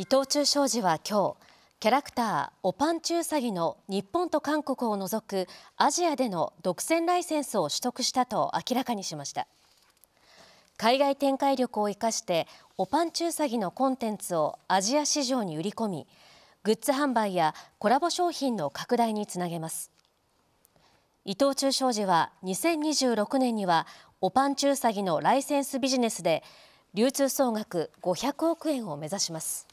伊藤忠商事は今日キャラクターオパンチュウサギの日本と韓国を除くアジアでの独占ライセンスを取得したと明らかにしました海外展開力を生かしてオパンチュウサギのコンテンツをアジア市場に売り込みグッズ販売やコラボ商品の拡大につなげます伊藤忠商事は2026年にはオパンチュウサギのライセンスビジネスで流通総額500億円を目指します